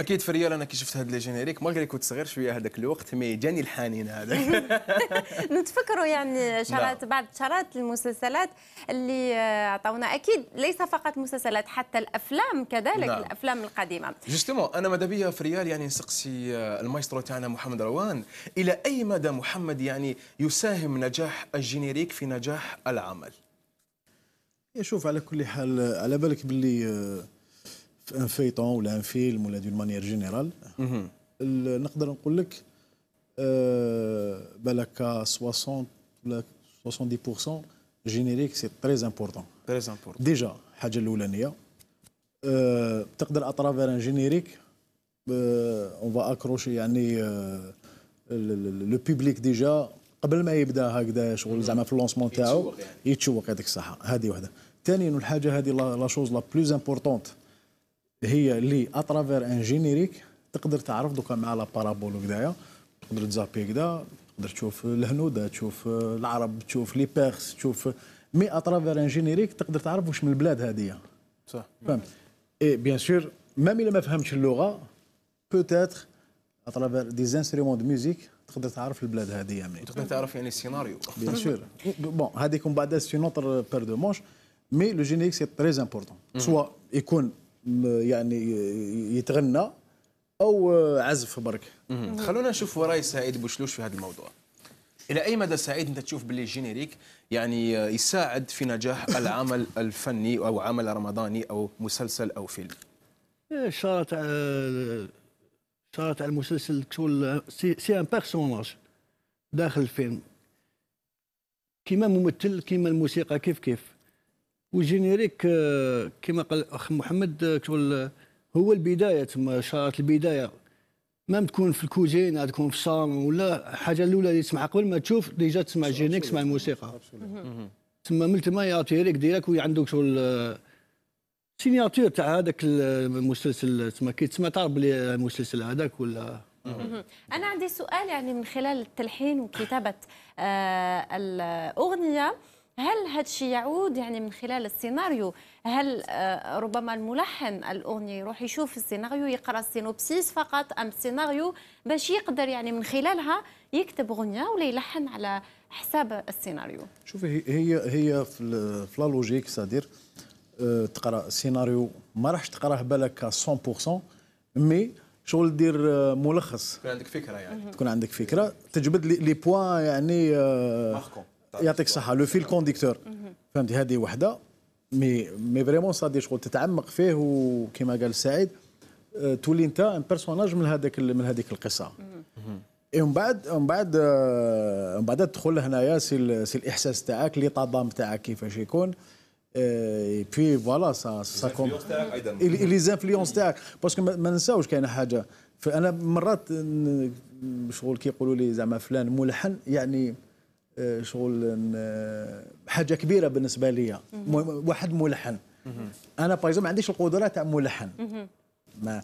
اكيد في الريال انا كي شفت هذا الجينيريك مالغري كنت صغير شويه هذاك الوقت مي جاني الحنين هذاك نتفكروا يعني نعم. شرات بعض شرات المسلسلات اللي آه، عطاونا اكيد ليس فقط مسلسلات حتى الافلام كذلك نعم. الافلام القديمه جوستومون انا ماذا بيا في الريال يعني نسقسي آه، المايسترو تاعنا محمد روان الى اي مدى محمد يعني يساهم نجاح الجينيريك في نجاح العمل شوف على كل حال على بالك باللي آه، في ان فيتون ولا ان فيلم ولا دون مانيير جينيرال نقدر نقول لك بالك 60 ولا 70% جينيريك سي تري امبورطون تري امبورطون ديجا الحاجه الاولانيه euh, تقدر اترافير ان جينيريك اون فا اكروشي يعني لو بوبليك ديجا قبل ما يبدا هكذا شغل زعما في اللونسمون تاعو يعني. يتشوق هذيك الصحه هذه وحده ثانيا الحاجه هذه لا شوز لا بلوز امبورطونت هي اللي اترافير ان جينيريك تقدر تعرف دوكا مع لا بارابول وكذايا تقدر تزابي كذا تقدر تشوف الهنوده تشوف العرب تشوف لي بيرس تشوف مي اترافير ان جينيريك تقدر تعرف واش من البلاد هذه صح فهمت اي بيان سور ميم الا ما فهمتش اللغه بوتيتر اترافير دي زانسترومون دو ميوزيك تقدر تعرف البلاد هذه منين تقدر تعرف يعني السيناريو بيان سور بون هذيك من بعد سي نوتر بير دو مونش مي لو جينيريك سي تري امبورطون سوا يكون يعني يتغنى او عزف برك خلونا نشوف وراي سعيد بوشلوش في هذا الموضوع الى اي مدى سعيد انت تشوف باللي جينيريك يعني يساعد في نجاح العمل الفني او عمل رمضاني او مسلسل او فيلم الشهره تاع الشهره تاع المسلسل تقول سي ان بيرسوناج داخل الفيلم كيما ممثل كيما الموسيقى كيف كيف والجينيريك آه، كما قال اخ محمد آه، شغل آه، هو البدايه تما شارات البدايه ما تكون في عاد تكون في الصالون ولا الحاجه الاولى اللي تسمعها قبل ما تشوف ديجا تسمع جينيريك تسمع الموسيقى تما من تما ياتيريك لك وعندك شغل سينياتور تاع هذاك المسلسل تسمى كي تسمع تعرف بلي المسلسل هذاك ولا انا عندي سؤال يعني من خلال التلحين وكتابه الاغنيه هل هذا الشيء يعود يعني من خلال السيناريو هل آه، ربما الملحن الاغنيه يروح يشوف السيناريو يقرا السينوبسيس فقط ام السيناريو باش يقدر يعني من خلالها يكتب اغنيه ولا يلحن على حساب السيناريو شوفي هي هي في لا لوجيك سادير آه، تقرا السيناريو ما راحش تقراه بالك 100% مي شغل دير ملخص تكون عندك فكره يعني تكون عندك فكره تجبد لي بوان يعني ماركون آه، يعطيك الصحه لو فيل كونديكتور فهمتي هذه وحده مي مي فريمون سا دي شغل تتعمق فيه وكما قال سعيد آه، تولي انت ان بيرسوناج من هذاك من هذيك القصه ومن بعد من بعد من آه، بعد تدخل هنايا سي سي الاحساس تاعك لي طابام تاعك كيفاش يكون اي بي فوالا سا سا كوم لي زانفلونس تاعك باسكو ما ننساوش كاينه حاجه فانا مرات شغل كي يقولوا لي زعما فلان ملحن يعني شغل حاجه كبيره بالنسبه لي واحد ملحن انا بايزو ما عنديش القدره تاع ملحن ما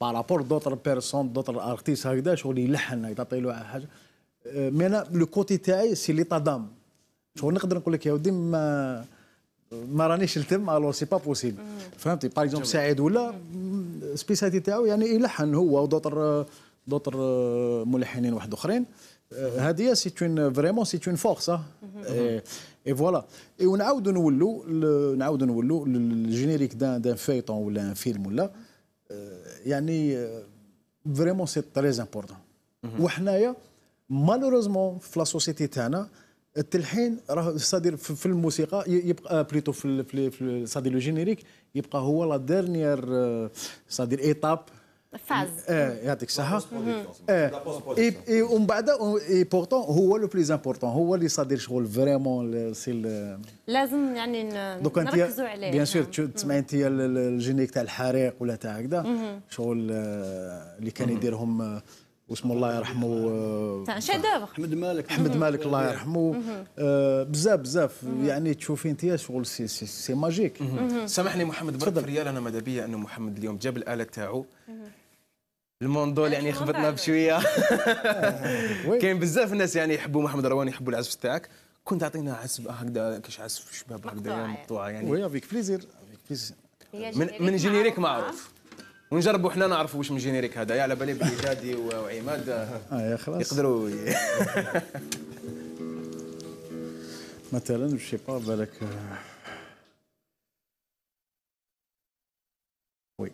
بارابور دوتر بيرسون دوتر ارتيست هكذا شغل يلحن يعطي له حاجه مي آه، انا لو كوتي تاعي سي لي تادام شغل نقدر نقول لك يا ودي ما ما رانيش التم الو سي با بوسيبل فهمتي باغ اكزومبل سعيد ولا سبيساليتي تاعو يعني يلحن هو ودوتر دوتر ملحنين واحد اخرين هذه سي اون فريمون سي اون فورس اي فوالا اي ونعاودوا نولوا نعاودوا نولوا الجينيريك دان دان فيتون ولا ان فيلم ولا يعني فريمون سي تري امبورطون وحنايا مالوروزمون في لا سوسيتي تاعنا التلحين راه صادير في الموسيقى يبقى بليتو في صادير لو جينيريك يبقى هو لا ديرنيير صادير ايتاب فاز اه يعطيك الصحه اه اي ومن بعد اي بورتون هو لو بليز امبورطون هو اللي صادير شغل فريمون سي لازم يعني نركزوا عليه بيان سور تسمعي انت الجينيك تاع الحريق ولا تاع هكذا شغل اللي كان يديرهم واسمه الله يرحمه شادوفر احمد آه، مالك احمد مالك الله يرحمه آه، بزاف بزاف يعني تشوفي انت شغل سي, سي, سي ماجيك سامحني محمد برك ريال انا ماذا بيا انه محمد اليوم جاب الاله تاعو الموندول يعني خبطنا بشويه كاين بزاف الناس يعني يحبوا محمد روان يحبوا العزف تاعك كنت تعطينا عزف هكذا كاش عزف شباب هكذا مقطوعه يعني. يعني وي افيك بليزير من من جينيريك معروف ونجربوا حنا نعرفوا واش من جينيريك يا على بالي بلي جادي وعماد آه، يقدروا مثلا شي با بالك آه. وي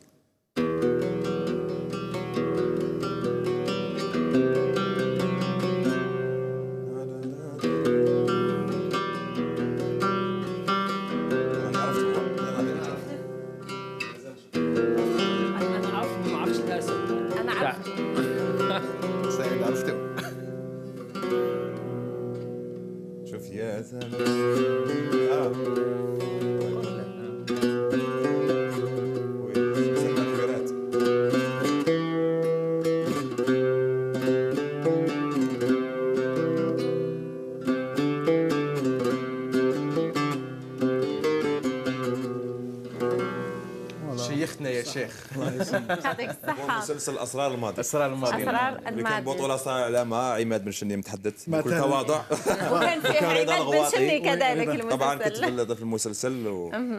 يعطيك الصحة مسلسل أسرار الماضي أسرار الماضي أسرار الماضي كان بطولة صانع له مع عماد بن شني متحدث بكل تواضع وكان فيه عماد بن شني كذلك طبعا كنت في المسلسل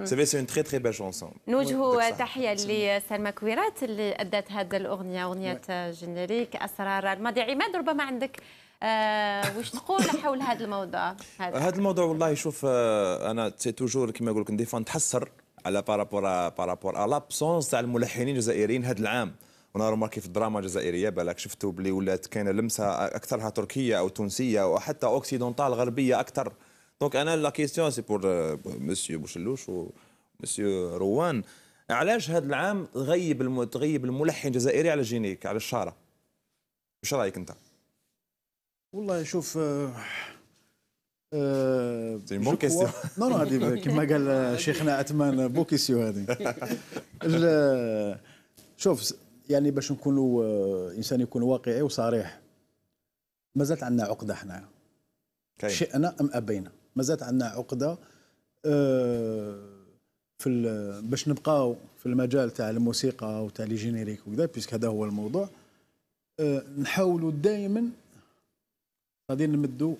سي سي اون تخي تخي بيل شونسون نوجه تحية لسلمى كويرات اللي أدت هذه الأغنية أغنية نعم. جينيريك أسرار الماضي عماد ربما عندك آه، واش تقول حول هذا الموضوع هذا الموضوع والله شوف آه، انا سي توجور كما نقول لك ديفون تحسر على بارابور بارابور على لابسونس تاع الملحنين الجزائريين هذا العام ونا ماركي في الدراما الجزائريه بالك شفتوا بلي ولات كاينه لمسه اكثرها تركيه او تونسيه وحتى اوكسيدونتال غربيه اكثر دونك انا لا كيستيون سي بور مسيو بوشلوش ومسيو روان علاش هذا العام تغيب تغيب الملحن الجزائري على الجينيك على الشاره واش رايك انت والله شوف آه، أه سي بون كيستيون نو نو هذه كما قال شيخنا عثمان بو كيستيون هذه شوف يعني باش نكونوا آه، انسان يكون واقعي وصريح ما زالت عندنا عقده حنايا شئنا ام ابينا ما زالت عندنا عقده آه، في باش نبقاو في المجال تاع الموسيقى وتاع لي جينيريك وكذا بيسك هذا هو الموضوع آه، نحاولوا دائما غادي نمدوا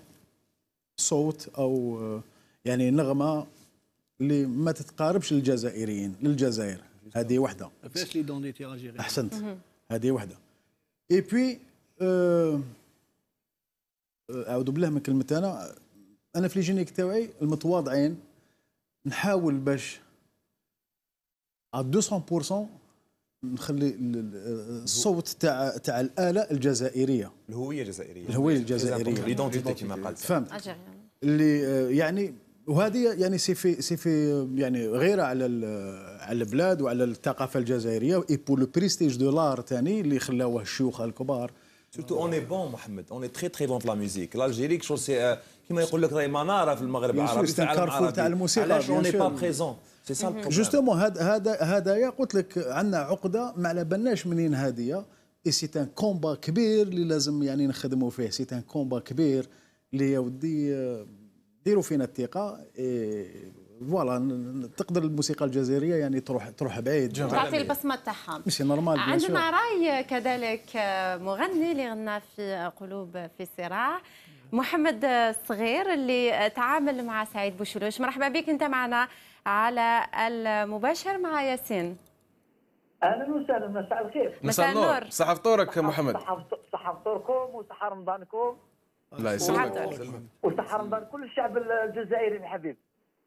صوت او آه، يعني نغمه اللي ما تتقاربش للجزائريين للجزائر هذه وحده احسنت هذه وحده اي آه، بوي آه، اعوذ بالله من كلمه انا انا في الجينيك تاعي المتواضعين نحاول باش 200% نخلي الصوت تاع تاع الاله الجزائريه الهويه الجزائريه الهويه الجزائريه ليدونتيتي كما قالت فهمت آه، اللي آه، يعني وهذه يعني سي في سي في آه، يعني غيره على على البلاد وعلى الثقافه الجزائريه اي بور لو بريستيج دو لار ثاني اللي خلاوه الشيوخ الكبار سورتو اوني بون محمد اوني تري تري في لا ميوزيك لالجيري كشغل سي كيما يقول لك راهي مناره في المغرب العربي تاع تاع الموسيقى علاش اوني با بريزون جوستومون هذا هذا هذايا قلت لك عندنا عقده ما على بالناش منين هاديه اي سي ان كومبا كبير اللي لازم يعني نخدموا فيه سي ان كومبا كبير اللي يا ودي آه، ديروا فينا الثقه فوالا تقدر الموسيقى الجزائريه يعني تروح تروح بعيد تعطي البصمه تاعها ماشي نورمال عندنا راي كذلك آه، مغني اللي غنى في آه، قلوب في صراع محمد الصغير اللي تعامل مع سعيد بوشلوش مرحبا بك انت معنا على المباشر مع ياسين اهلا وسهلا مساء الخير مساء النور صح فطورك محمد صح فطوركم وصح رمضانكم الله يسلمك وصح رمضان كل الشعب الجزائري يا حبيبي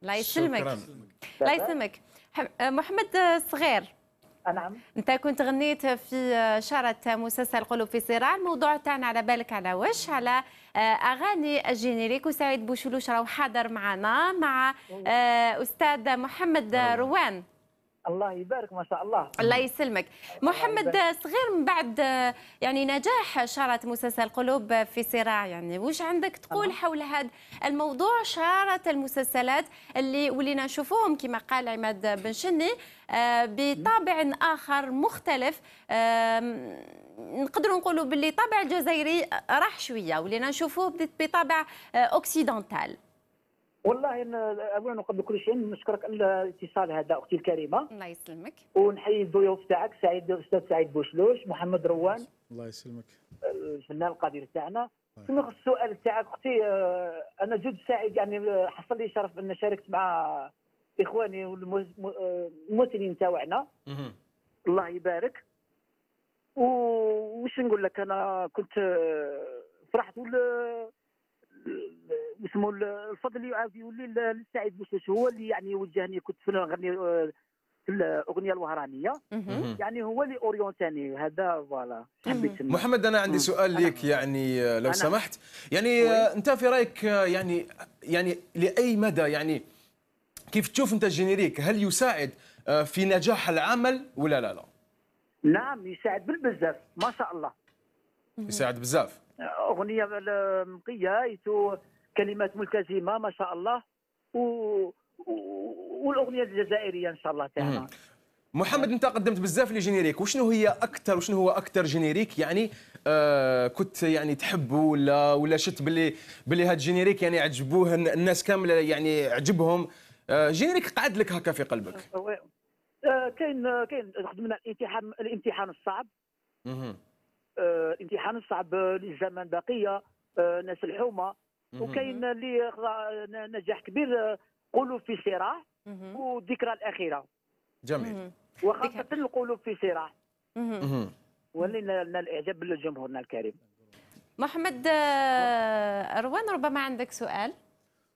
الله يسلمك الله يسلمك محمد صغير نعم انت كنت غنيت في آه، شارة مسلسل قلوب في صراع الموضوع تاعنا على بالك على وش على آه، اغاني الجينيريك وسعيد بوشلوش راهو حاضر معنا مع آه، استاذ محمد أيوة. روان الله يبارك ما شاء الله الله يسلمك محمد صغير من بعد يعني نجاح شارة مسلسل قلوب في صراع يعني واش عندك تقول حول هذا الموضوع شارة المسلسلات اللي ولينا نشوفوهم كما قال عماد بن شني آه، بطابع اخر مختلف نقدروا نقولوا باللي طابع الجزائري راح شويه ولينا نشوفوه بطابع آه، اوكسيدونتال والله اولا قبل كل شيء نشكرك على الاتصال هذا اختي الكريمه الله يسلمك ونحيي الضيوف تاعك سعيد الاستاذ سعيد بوشلوش محمد روان الله يسلمك الفنان القدير تاعنا فيما يخص السؤال تاعك اختي آه، انا جد سعيد يعني حصل لي شرف ان شاركت مع اخواني والممثلين آه، تاعنا الله يبارك وش نقول لك انا كنت آه، فرحت اسمه الفضل يعاف يولي للسعيد بوشوش هو اللي يعني وجهني كنت في نغني في الاغنيه الوهرانيه يعني هو اللي اورينتاني هذا فوالا محمد انا عندي سؤال لك يعني آه، لو سمحت يعني آه، انت في رايك آه، يعني يعني لاي مدى يعني كيف تشوف انت الجينيريك هل يساعد في نجاح العمل ولا لا لا نعم يساعد بالبزاف ما شاء الله يساعد بزاف اغنيه نقيه حيث كلمات ملتزمه ما شاء الله و... والاغنيه الجزائريه ان شاء الله تاعنا محمد انت قدمت بزاف لي جينيريك وشنو هي اكثر وشنو هو اكثر جينيريك يعني آه كنت يعني تحبه ولا ولا شفت باللي باللي هاد الجينيريك يعني عجبوه الناس كامله يعني عجبهم آه جينيريك قعد لك هكا في قلبك آه, آه، كاين كاين خدمنا الامتحان الامتحان الصعب آه، امتحان صعب للزمن بقيه آه، ناس الحومه وكاين اللي نجاح كبير آه، قلوب في صراع والذكرى الاخيره جميل وخاصه القلوب في صراع ولينا الاعجاب بالجمهورنا الكريم محمد اروان ربما عندك سؤال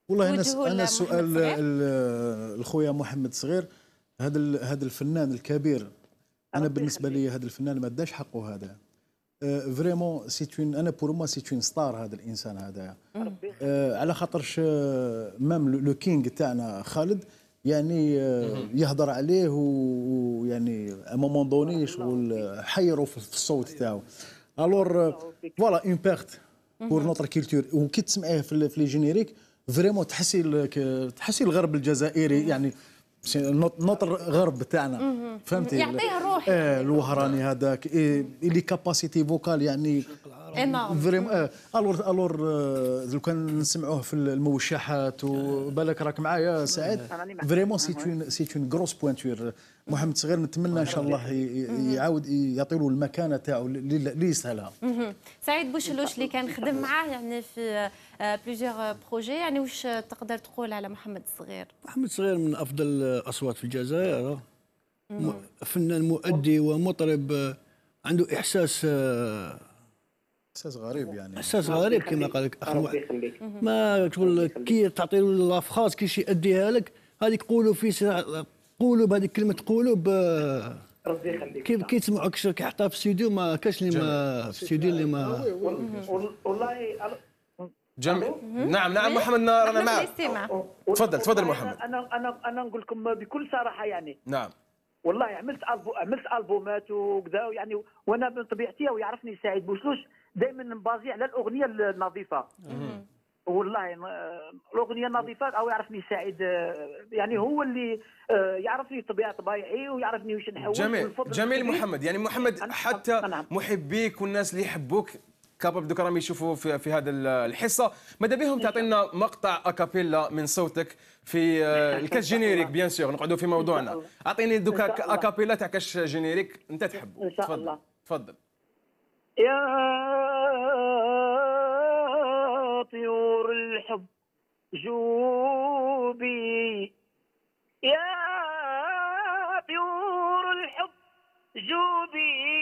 والله انا انا سؤال الخويا محمد صغير هذا هذا الفنان الكبير انا بالنسبه لي هذا الفنان ما اداش حقه هذا فريمون سي اون انا بور موا سي اون ستار هذا الانسان هذا آه، على خاطرش آه، مام لو كينغ تاعنا خالد يعني آه، يهضر عليه ويعني مومون دوني شغل حيروا في الصوت تاعو الور فوالا اون بيرت بور نوتر كولتور وكي تسمعيه في لي جينيريك فريمون تحسي تحسي الغرب الجزائري يعني النوت الغرب بتاعنا فهمتي يعطيه روح آه الوهراني هذاك إيه، اللي كاباسيتي فوكال يعني إيه، نعم. نعم. فريمون آه، الور الور آه، لو كان نسمعوه في الموشحات وبالك راك معايا سعيد فريمون سي اون سي تون كروس بوانتور محمد صغير نتمنى ان شاء الله يعاود يعطي له المكانه تاعو اللي يستاهلها سعيد بوشلوش اللي كان خدم معاه يعني في بليزيوغ آه، بروجي يعني واش تقدر تقول على محمد الصغير محمد الصغير من افضل الاصوات في الجزائر فنان مؤدي ومطرب عنده احساس احساس غريب يعني احساس غريب كما قال لك واحد ما تقول كي تعطي لا فراز كي شي يأديها لك هذيك قولوا في قولوا بهذيك كلمه كيف ربي يخليك كي كيسمعوك كيحطها في استوديو ما كاش اللي ما في استوديو اللي ما والله جميل نعم نعم محمد رانا معك تفضل تفضل محمد انا انا انا نقول لكم بكل صراحه يعني نعم والله عملت عملت البومات وكذا يعني وانا بطبيعتي ويعرفني سعيد بوشوش دائما بازي على الاغنيه النظيفه والله آه، الاغنيه النظيفه او يعرفني سعيد آه، يعني هو اللي آه، يعرفني طبيعه طبيعي ويعرفني واش نحوس جميل جميل محمد يعني محمد حتى محبيك والناس اللي يحبوك كاباب دوك راهم يشوفوا في, في هذا الحصه ماذا بهم تعطينا مقطع اكابيلا من صوتك في الكاش جينيريك بيان سور نقعدوا في موضوعنا اعطيني دوك اكابيلا تاع كاش جينيريك انت تحبه ان شاء الله تفضل يا طيور الحب جوبي يا طيور الحب جوبي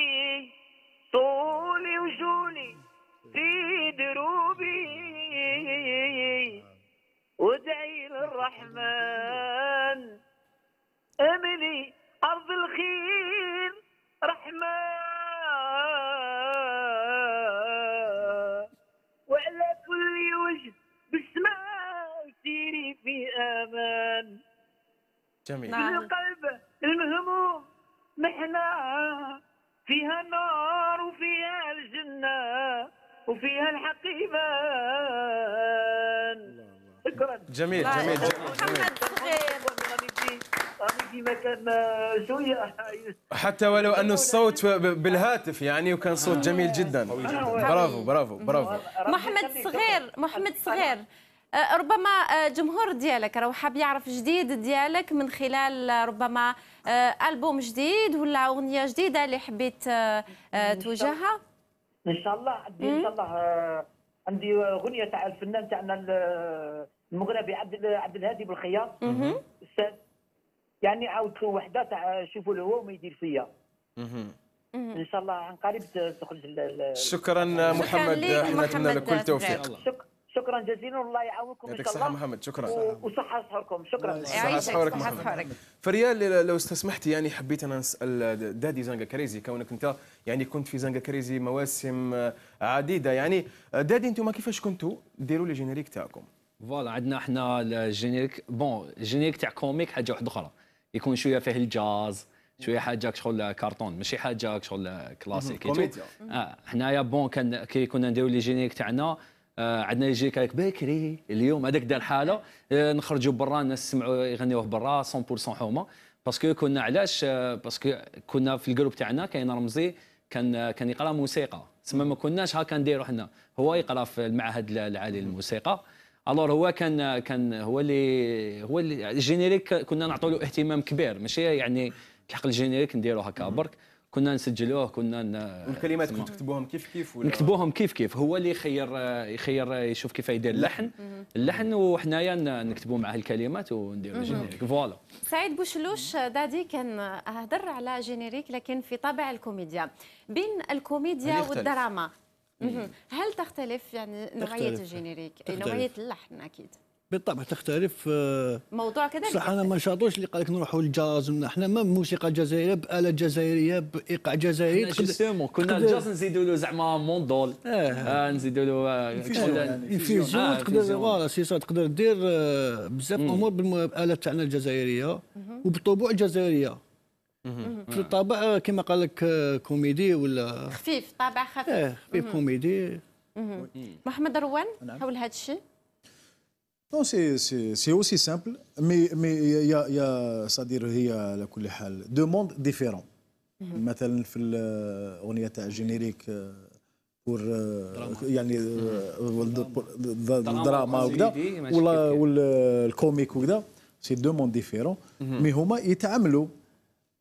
جميل جميل جميل حتى ولو أنه الصوت بالهاتف يعني وكان صوت جميل جدا برافو برافو برافو محمد صغير محمد صغير ربما جمهور ديالك راهو حاب يعرف جديد ديالك من خلال ربما ألبوم جديد ولا أغنية جديدة اللي حبيت توجهها إن شاء الله عندي إن شاء الله عندي أغنية تاع الفنان تاعنا المغربي عبد عبد الهادي بالخياط استاذ يعني عاودت له وحده تاع شوفوا له هو وما يدير فيا ان شاء الله عن قريب تخرج شكرا محمد احنا نتمنى لك كل التوفيق شكرا جزيلا والله يعاونكم ان شاء الله محمد شكرا وصحه سحوركم شكرا صحه صحورك محمد فريال لو استسمحتي يعني حبيت انا نسال دادي زانجا كريزي كونك انت يعني كنت في زانجا كريزي مواسم عديده يعني دادي انتم كيفاش كنتوا ديروا لي جينيريك تاعكم فوالا عندنا احنا الجينيريك بون الجينيريك تاع كوميك حاجه واحده اخرى يكون شويه فيه الجاز شويه حاجه شغل كارتون ماشي حاجه شغل كلاسيك كوميديا اه حنايا بون كان كي كنا نديرو لي جينيريك تاعنا آه، عندنا يجيك هذاك بكري اليوم هذاك دار حاله آه، نخرجوا برا الناس يسمعوا يغنيوه برا 100% حومه باسكو كنا علاش باسكو آه، كنا في الجروب تاعنا كاين رمزي كان كان يقرا موسيقى تسمى ما كناش هكا نديرو حنا هو يقرا في المعهد العالي للموسيقى الور هو كان كان هو اللي هو اللي الجينيريك كنا نعطوا له اهتمام كبير ماشي يعني الحق الجينيريك نديروه هكا برك كنا نسجلوه كنا ن... والكلمات كنت تكتبوهم كيف كيف ولا نكتبوهم كيف كيف هو اللي يخير يخير يشوف كيف يدير اللحن اللحن وحنايا نكتبوا معاه الكلمات ونديروا جينيريك فوالا سعيد بوشلوش دادي كان هدر على جينيريك لكن في طابع الكوميديا بين الكوميديا والدراما إيه. هل تختلف يعني نوعيه الجينيريك إيه، نوعيه اللحن اكيد بالطبع تختلف آه، موضوع كذلك صح انا ما شاطوش اللي قال لك نروحوا للجاز احنا ما موسيقى جزائريه باله جزائريه بايقاع جزائري جوستومون كنا الجاز نزيدوا له زعما موندول إيه. اه, آه نزيدوا له انفيزيون آه تقدر فوالا سي سا تقدر دير بزاف امور بالاله تاعنا الجزائريه وبالطبوع الجزائريه في الطابع آه، كما قال لك آه، كوميدي ولا خفيف طابع خفيف اه خفيف كوميدي محمد روان نعم. حول هذا الشيء Non, c'est aussi simple, mais mais il y a, y a cest a كل حال deux mondes différents. مثلا في الاغنيه تاع الجينيريك بور يعني الدراما وكذا والكوميك وكذا سي دو موند ديفيرون مي هما يتعاملوا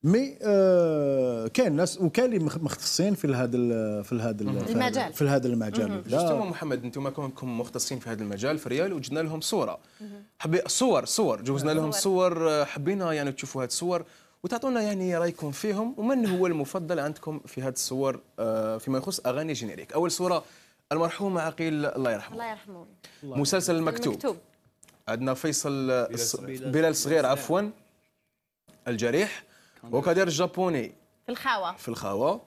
مي آه كاين ناس وكاين اللي مختصين في هذا في هذا المجال في هذا المجال جوستومون محمد انتم كونكم مختصين في هذا المجال في ريال وجدنا لهم صوره حبي صور صور جوزنا لهم صور آه، حبينا يعني تشوفوا هذه الصور وتعطونا يعني رايكم فيهم ومن هو المفضل عندكم في هذه الصور آه، فيما يخص اغاني جينيريك اول صوره المرحوم عقيل الله يرحمه الله يرحمه مسلسل المكتوب. عندنا فيصل بلال صغير عفوا الجريح وكادير الجابوني في الخاوة في الخاوة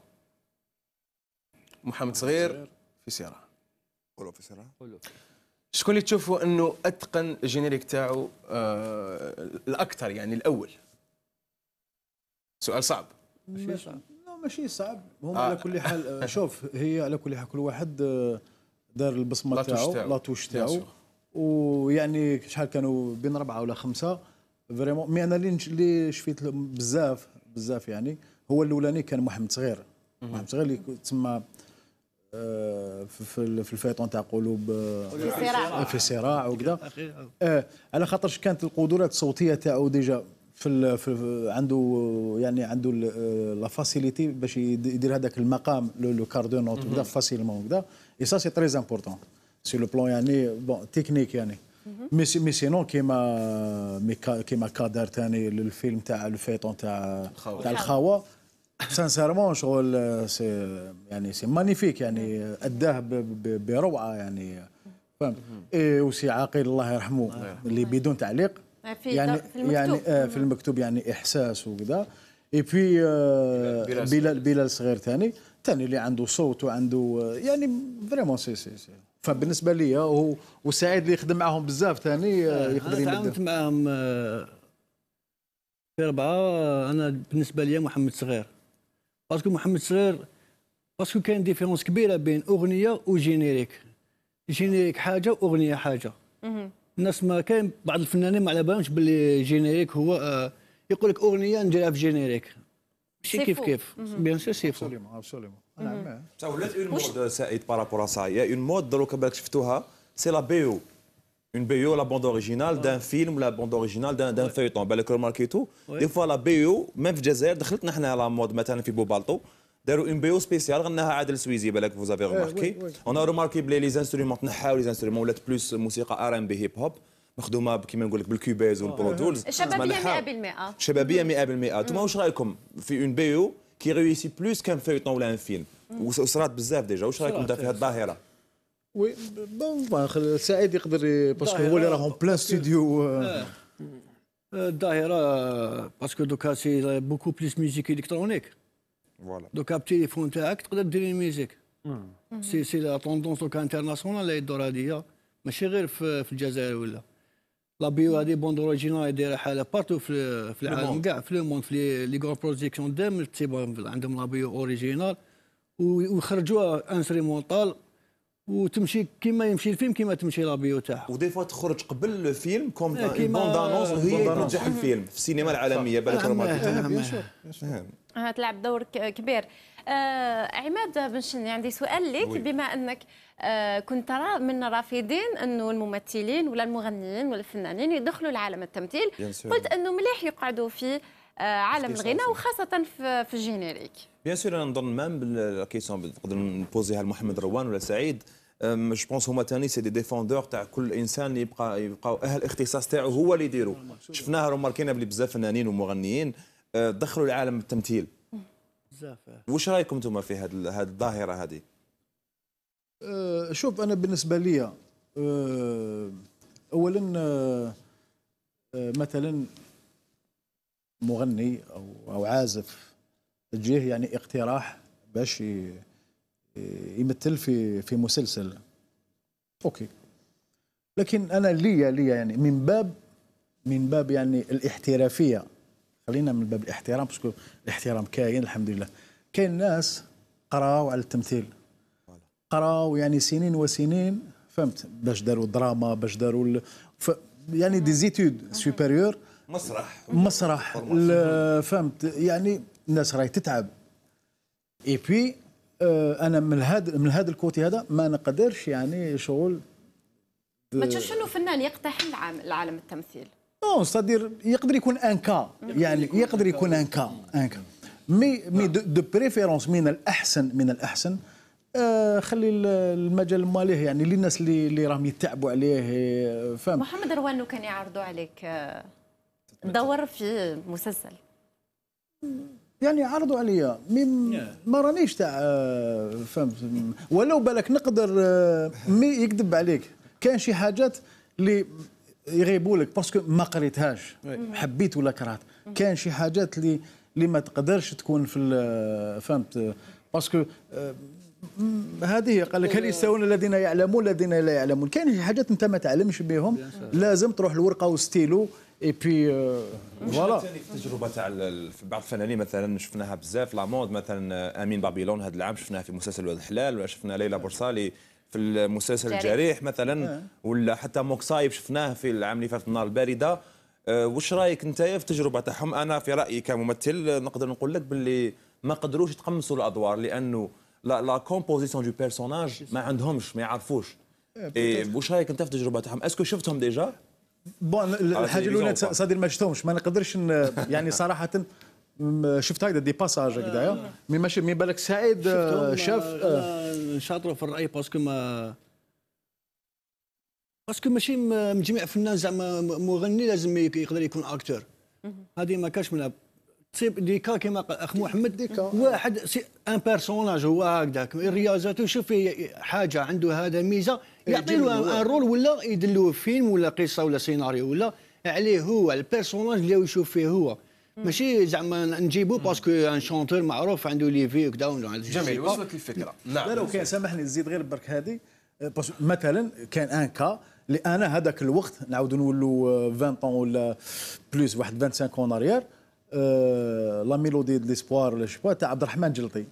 محمد صغير في سيرة قولوا في سيرة شكون اللي تشوفوا انه اتقن الجينيريك تاعو آه الاكثر يعني الاول سؤال صعب ماشي صعب ماشي صعب هم آه. على كل حال آه، شوف هي على كل حال كل واحد آه، دار البصمه تاعو لا توش تاعو ويعني شحال كانوا بين اربعه ولا خمسه فريمون مي انا اللي شفيت بزاف بزاف يعني هو الاولاني كان محمد صغير محمد صغير اللي تما آه، في في الفيطون تاع قلوب آه، في الصراع وكذا اه على خاطرش كانت القدرات الصوتيه تاعو ديجا في, عنده يعني عنده لا آه، فاسيليتي باش يدير هذاك المقام لو كاردو نوت وكذا فاسيلمون وكذا اي سا سي تري امبورتون سي لو بلون يعني بون تكنيك يعني مي مي سينون كيما كيما كادر ثاني للفيلم تاع الفيطون تاع تاع الخاوه سانسيرمون شغل سي يعني سي مانيفيك يعني اداه بروعه يعني فهمت اي وسي عاقل الله يرحمه اللي بدون تعليق في يعني في المكتوب. يعني في المكتوب يعني احساس وكذا اي بي بلال بلال صغير ثاني ثاني اللي عنده صوت وعنده يعني فريمون سي سي سي فبالنسبه لي هو وسعيد اللي يخدم معاهم بزاف ثاني يقدر آه، يمد تعاملت معاهم آه، في ربعه انا بالنسبه لي محمد صغير باسكو محمد صغير باسكو كاين ديفيرونس كبيره بين اغنيه وجينيريك جينيريك حاجه واغنيه حاجه الناس ما كاين بعض الفنانين ما على بالهمش باللي جينيريك هو آه، يقول لك اغنيه نديرها في جينيريك ماشي كيف كيف بيان سور سيفو نعم بصح ولات اون مود سعيد بارابور سا يا اون مود دروك بالك شفتوها سي لا بي او اون بي او لا بوند اوريجينال دان فيلم لا بوند اوريجينال دان فيتون بالك ماركيتو دي فوا لا بي او ميم في الجزائر دخلتنا حنا لا مود مثلا في بوبالتو داروا اون بي او سبيسيال غناها عادل سويزي بالك فوز افي روماركي اون روماركي بلي لي زانسترومون تنحاو لي زانسترومون ولات بلوس موسيقى ار ام بي هيب هوب مخدومه كيما نقول لك بالكوبيز والبرودولز شبابيه 100% شبابيه 100% انتم واش رايكم في اون بي او كي ريويسي بلوس كان فيلتون ولا ان فيلم وصرات بزاف ديجا واش رايك رايكم في هذه الظاهره وي بون سعيد يقدر باسكو هو اللي راهم بلان ستوديو الظاهره باسكو دوكا سي بوكو بليس ميوزيك الكترونيك فوالا دوكا التليفون تاعك تقدر دير الميوزيك سي سي لا توندونس دوكا انترناسيونال اللي يدور هذه ماشي غير في الجزائر ولا لا بيو هذه بوند اوريجينال دايره حاله بارتو في, في العالم كاع في لو موند في لي كون بروجيكسيون دام عندهم لا بيو اوريجينال ويخرجوها انسريمونتال وتمشي كيما يمشي الفيلم كيما تمشي لا بيو تاعها ودي فوا تخرج قبل الفيلم كوم بوند انونس وهي تنجح الفيلم في السينما العالميه بالك راه تلعب دور كبير آه، عماد شن عندي سؤال لك بما انك آه، كنت ترى من الرافضين انه الممثلين ولا المغنيين ولا الفنانين يدخلوا لعالم التمثيل قلت انه مليح يقعدوا في آه، عالم الغناء وخاصه في الجينيريك بيان سور انا نظن مام بالكيسيون نقدر نبوزيها لمحمد روان ولا سعيد جو بونس هما تاني سي دي ديفوندور تاع كل انسان يبقى يبقى اهل الاختصاص تاعو هو اللي يديرو شفناها روماركينا بلي بزاف فنانين ومغنيين دخلوا لعالم التمثيل بزاف آه. وش رايكم انتم في هذه هاد الظاهره هذه؟ أه شوف انا بالنسبه لي أه اولا آه،, أه مثلا مغني او او عازف تجيه يعني اقتراح باش يمثل في في مسلسل اوكي لكن انا ليا ليا يعني من باب من باب يعني الاحترافيه خلينا من باب الاحترام باسكو الاحترام كاين الحمد لله كاين ناس قراو على التمثيل قراو يعني سنين وسنين فهمت باش داروا دراما باش داروا ف... يعني دي زيتود سوبيريور مسرح مسرح فهمت يعني الناس راهي تتعب اي بي آه انا من هذا من هذا الكوتي هذا ما نقدرش يعني شغل ما تشوفش انه فنان يقتحم العالم التمثيل نو سادير يقدر يكون ان كا يعني يقدر يكون ان كا ان كا مي مي دو بريفيرونس من الاحسن من الاحسن آه خلي المجال ماليه يعني للناس اللي اللي راهم يتعبوا عليه آه، فهم محمد روانو كان يعرضوا عليك آه، دور في مسلسل يعني عرضوا عليا مي ما رانيش تاع آه، فهمت ولو بالك نقدر مي يكذب عليك كان شي حاجات اللي يغيبوا لك باسكو ما قريتهاش حبيت ولا كرهت كان شي حاجات اللي اللي ما تقدرش تكون في فهمت باسكو آه، هذه قال لك هل يستوون الذين يعلمون الذين لا يعلمون كاين شي حاجات انت ما تعلمش بهم لازم تروح الورقه وستيلو اي بي فوالا التجربه تاع بعض الفنانين مثلا شفناها بزاف لا مود مثلا آه، امين بابيلون هذا العام شفناها في مسلسل ولد الحلال ولا شفنا ليلى بورصالي في المسلسل الجريح مثلا إيه. ولا حتى موكسايب شفناه في العام اللي فات النار البارده آه، واش رايك انت في التجربه تاعهم انا في رايي كممثل نقدر نقول لك باللي ما قدروش يتقمصوا الادوار لانه لا لا كومبوزيسيون دو بيرسوناج ما عندهمش ما يعرفوش إيه، إيه، واش رايك انت في التجربه تاعهم اسكو شفتهم ديجا بون الحاجه الاولى صدر ما شفتهمش ما نقدرش يعني صراحه شفت هكذا دي باساج هكذايا آه. مي ماشي مي بالك سعيد آه، شاف نشاطروا في الراي باسكو ما باسكو ماشي مجميع فنان زعما مغني لازم يقدر يكون اكتور هذه ما كاش منها تصيب ديكا كما قال اخ محمد ديكا. واحد سي ان بيرسوناج هو هكذاك الرياضات يشوف حاجه عنده هذا ميزه إيه، يعطي له ان رول ولا يدلوه فيلم ولا قصه ولا سيناريو ولا عليه هو البيرسوناج اللي يشوف فيه هو ماشي زعما نجيبو باسكو ان شونتور معروف عنده ليفي وكذا جميل وصلت الفكره نعم لا لو كان سامحني نزيد غير برك هذه أه، مثلا كان ان كا اللي انا هذاك الوقت نعاود نولو 20 أه، طون ولا بلوس واحد 25 اون اريير لا ميلودي دي ليسبوار ولا شو تاع عبد الرحمن جلطي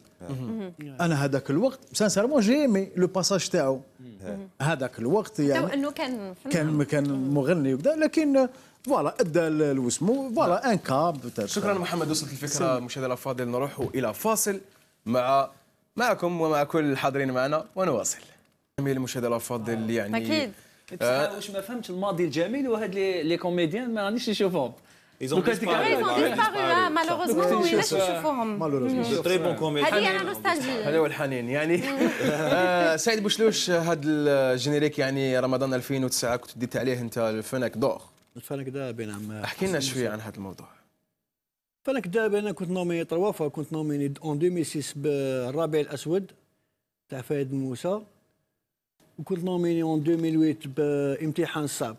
انا هذاك الوقت سانسيرمون جيمي لو باساج تاعو هذاك الوقت يعني انه كان كان كان مغني وكذا لكن فوالا ادى الوسمو فوالا نعم. ان كاب شكرا محمد وصلت الفكره مشاهدينا الافاضل نروح الى فاصل مع معكم ومع كل الحاضرين معنا ونواصل جميل المشاهدة الافاضل آه، يعني اكيد آه، واش ما فهمتش الماضي الجميل وهاد لي كوميديان ما رانيش نشوفهم Ils ont disparu. Ils ont disparu, هذه أنا نوستالجي. هذا هو الحنين يعني سعيد بوشلوش هذا الجينيريك يعني رمضان 2009 كنت ديت عليه أنت الفنك دوغ الفلك ده بين آه، احكي لنا شويه عن هذا الموضوع الفلك ده انا كنت نومي طروافه كنت نومي اون 2006 بالربيع الاسود تاع فهد موسى وكنت نومي اون 2008 بامتحان صعب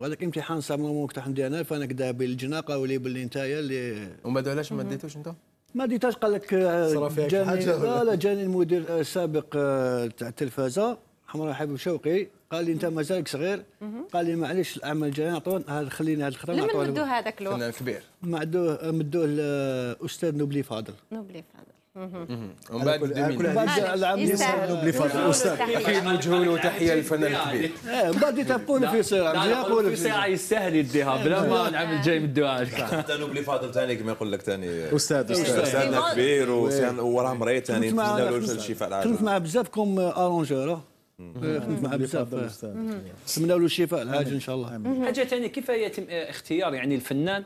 وهذاك امتحان صعب نومي كنت عندي انا فانا ده بالجناقه ولي باللي نتايا اللي وما علاش ما ديتوش انت؟ ما ديتهاش قال لك آه، جاني لا لا جاني المدير آه، السابق تاع التلفازه حمراء حبيب شوقي قال لي انت مازالك صغير قال لي معليش العام الجاي نعطون خليني هذا الخطره نعطوه لمن مدوه هذاك الوقت؟ فنان كبير مدوه مدوه الاستاذ نوبلي فاضل نوبلي فاضل ومن بعد العام يسهل نوبلي فاضل الاستاذ اكيد نوجهوا له تحيه للفنان الكبير من إيه، بعد يتفقون في ساعه في ساعه يستاهل يديها بلا إيه. ما العام الجاي مدوها إيه. حتى نوبلي فاضل ثاني كما يقول لك ثاني استاذ استاذ كبير وراه مريض ثاني نتمنى له الشفاء العاجل كنت مع بزاف كوم ارونجور خدمت بزاف نتمنى له الشفاء العاجل ان شاء الله حاجه ثانيه كيف يتم آه، اختيار يعني الفنان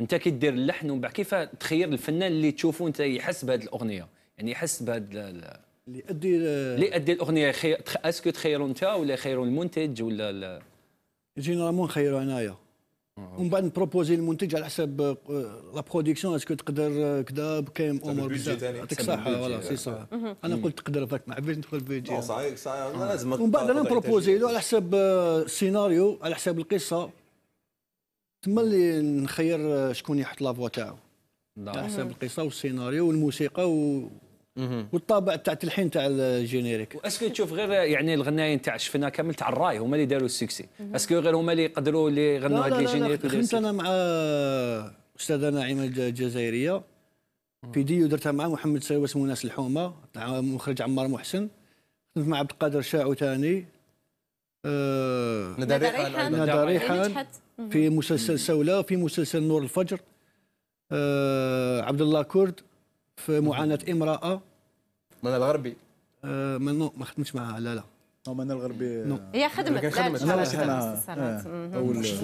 انت كي دير اللحن ومن بعد كيف تخير الفنان اللي تشوفه انت يحس بهذه الاغنيه يعني يحس بهذا اللي يؤدي اللي يؤدي الاغنيه اسكو تخيروا انت ولا يخيروا المنتج ولا جينيرالمون نخيروا انايا آه، ومن بعد نبروبوزي المنتج على حسب آه، لا برودكسيون اسكو تقدر آه، كذا بكام امور بزاف يعطيك الصحه فوالا سي صح انا قلت تقدر ما عرفتش ندخل في البيجي صحيح صحيح لازم ومن بعد انا نبروبوزي له على حسب السيناريو على حسب القصه تما اللي نخير شكون يحط لافوا تاعو نعم. على حسب القصه والسيناريو والموسيقى و والطابع تاع التلحين تاع الجينيريك واسكو تشوف غير يعني الغنايين تاع شفنا كامل تاع الراي هما اللي داروا السكسي اسكو غير هما اللي يقدروا اللي يغنوا هاد الجينيريك جينيريك خدمت انا مع استاذه ناعمة الجزائريه فيديو درتها مع محمد سيوة اسمه ناس الحومه تاع مخرج عمار محسن خدمت مع عبد القادر شاعو ثاني آه، ندى ريحان ندى ريحان في مسلسل سولة في مسلسل نور الفجر آه، عبد الله كرد في معاناه امراه من الغربي آه منو ما خدمتش معها لا لا أو آه، من الغربي نو. هي خدمت خدمت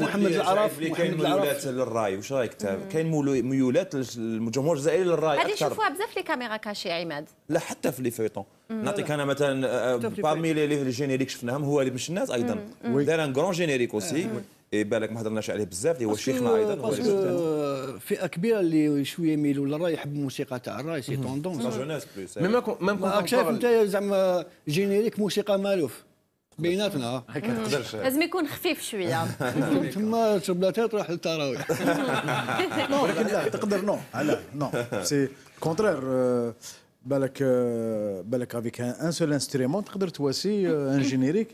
محمد العراف كاين ميولات للراي واش رايك كاين ميولات للجمهور الجزائري للراي هذه نشوفوها بزاف لي كاميرا كاشي عماد لا حتى في لي فيتون نعطيك انا مثلا بارمي آه، لي جينيريك شفناهم هو اللي مش الناس ايضا دار ان كرون جينيريك اوسي إيه، بالك ما هضرناش عليه بزاف اللي هو شيخنا ايضا هو فئه كبيره اللي شويه يميلوا للراي يحبوا الموسيقى تاع الراي سي توندونس ميم ميم راك شايف انت زعما جينيريك موسيقى مالوف بيناتنا تقدرش لازم يكون خفيف شويه تما تشرب تروح للتراويح ولكن لا تقدر نو لا نو سي كونترير آه، بالك آه، بالك افيك ان سول انستريمون تقدر تواسي ان آه، جينيريك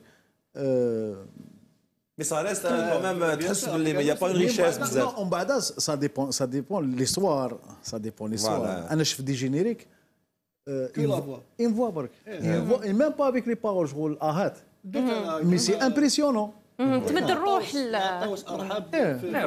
Mais ça reste quand même très sublime. Il n'y a pas une richesse. Non, en Bada, ça dépend, ça dépend l'histoire. Ça dépend l'histoire. Un chef des génériques. Une voix. Une voix, Et même pas avec les paroles, je roule ahat. Mais c'est impressionnant. تمد الروح ارهاب